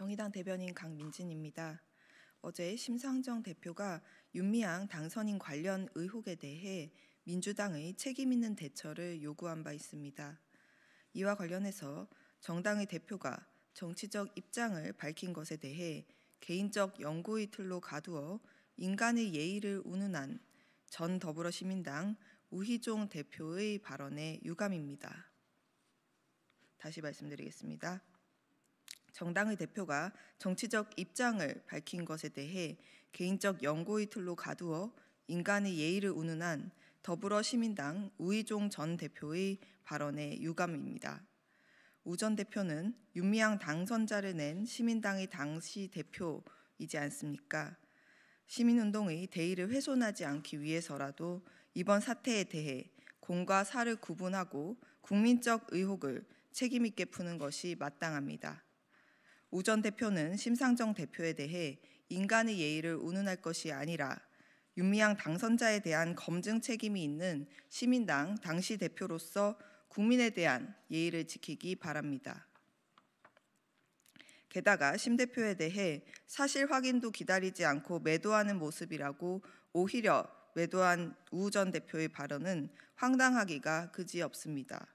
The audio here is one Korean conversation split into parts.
정의당 대변인 강민진입니다. 어제 심상정 대표가 윤미향 당선인 관련 의혹에 대해 민주당의 책임 있는 대처를 요구한 바 있습니다. 이와 관련해서 정당의 대표가 정치적 입장을 밝힌 것에 대해 개인적 연구의 틀로 가두어 인간의 예의를 운운한 전 더불어시민당 우희종 대표의 발언에 유감입니다. 다시 말씀드리겠습니다. 정당의 대표가 정치적 입장을 밝힌 것에 대해 개인적 연고의 틀로 가두어 인간의 예의를 운운한 더불어시민당 우희종 전 대표의 발언에 유감입니다. 우 전 대표는 윤미향 당선자를 낸 시민당의 당시 대표이지 않습니까? 시민운동의 대의를 훼손하지 않기 위해서라도 이번 사태에 대해 공과 사를 구분하고 국민적 의혹을 책임 있게 푸는 것이 마땅합니다. 우전 대표는 심상정 대표에 대해 인간의 예의를 운운할 것이 아니라 윤미향 당선자에 대한 검증 책임이 있는 시민당 당시 대표로서 국민에 대한 예의를 지키기 바랍니다. 게다가 심 대표에 대해 사실 확인도 기다리지 않고 매도하는 모습이라고 오히려 매도한 우 전 대표의 발언은 황당하기가 그지없습니다.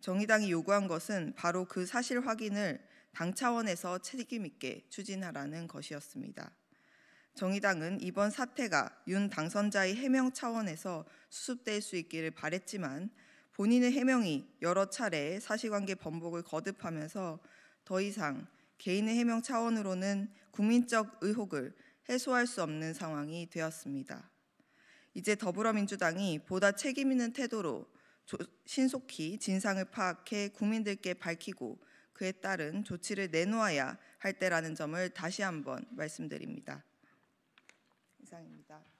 정의당이 요구한 것은 바로 그 사실 확인을 당 차원에서 책임 있게 추진하라는 것이었습니다. 정의당은 이번 사태가 윤 당선자의 해명 차원에서 수습될 수 있기를 바랬지만 본인의 해명이 여러 차례 사실관계 번복을 거듭하면서 더 이상 개인의 해명 차원으로는 국민적 의혹을 해소할 수 없는 상황이 되었습니다. 이제 더불어민주당이 보다 책임 있는 태도로 신속히 진상을 파악해 국민들께 밝히고 그에 따른 조치를 내놓아야 할 때라는 점을 다시 한번 말씀드립니다. 이상입니다.